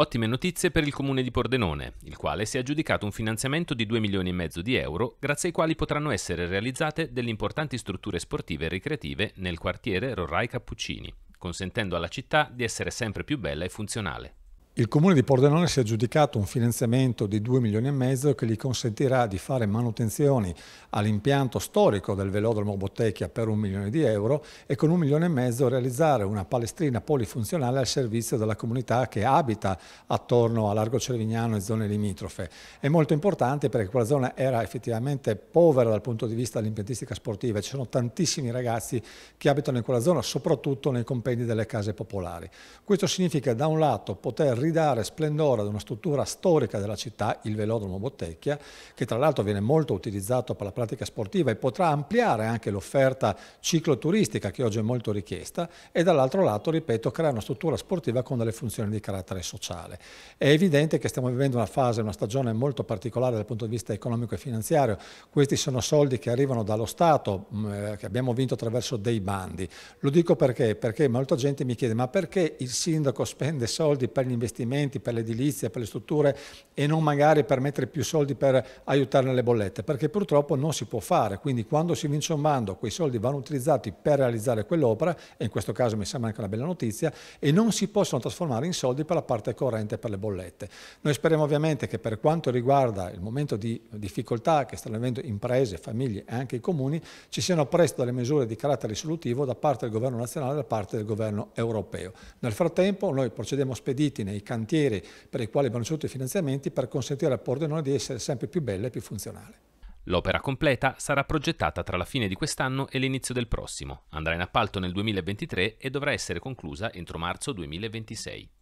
Ottime notizie per il comune di Pordenone, il quale si è aggiudicato un finanziamento di 2 milioni e mezzo di euro, grazie ai quali potranno essere realizzate delle importanti strutture sportive e ricreative nel quartiere Rorrai Cappuccini, consentendo alla città di essere sempre più bella e funzionale. Il comune di Pordenone si è aggiudicato un finanziamento di 2 milioni e mezzo che gli consentirà di fare manutenzioni all'impianto storico del velodromo Bottecchia per un milione di euro e con un milione e mezzo realizzare una palestrina polifunzionale al servizio della comunità che abita attorno a Largo Cervignano e zone limitrofe. È molto importante perché quella zona era effettivamente povera dal punto di vista dell'impiantistica sportiva, e ci sono tantissimi ragazzi che abitano in quella zona, soprattutto nei compendi delle case popolari. Questo significa da un lato poter ridare splendore ad una struttura storica della città, il velodromo Bottecchia, che tra l'altro viene molto utilizzato per la pratica sportiva e potrà ampliare anche l'offerta cicloturistica che oggi è molto richiesta e dall'altro lato, ripeto, creare una struttura sportiva con delle funzioni di carattere sociale. È evidente che stiamo vivendo una fase, una stagione molto particolare dal punto di vista economico e finanziario, questi sono soldi che arrivano dallo Stato, mm, eh, che abbiamo vinto attraverso dei bandi. Lo dico perché? Perché molta gente mi chiede ma perché il sindaco spende soldi per gli investimenti investimenti, per l'edilizia, per le strutture e non magari per mettere più soldi per aiutare nelle bollette, perché purtroppo non si può fare. Quindi quando si vince un bando quei soldi vanno utilizzati per realizzare quell'opera, e in questo caso mi sembra anche una bella notizia, e non si possono trasformare in soldi per la parte corrente per le bollette. Noi speriamo ovviamente che per quanto riguarda il momento di difficoltà che stanno avendo imprese, famiglie e anche i comuni, ci siano presto delle misure di carattere risolutivo da parte del governo nazionale e da parte del governo europeo. Nel frattempo noi procediamo spediti nei cantiere per i quali vanno ricevuti i finanziamenti per consentire a Pordenone di essere sempre più bella e più funzionale. L'opera completa sarà progettata tra la fine di quest'anno e l'inizio del prossimo, andrà in appalto nel 2023 e dovrà essere conclusa entro marzo 2026.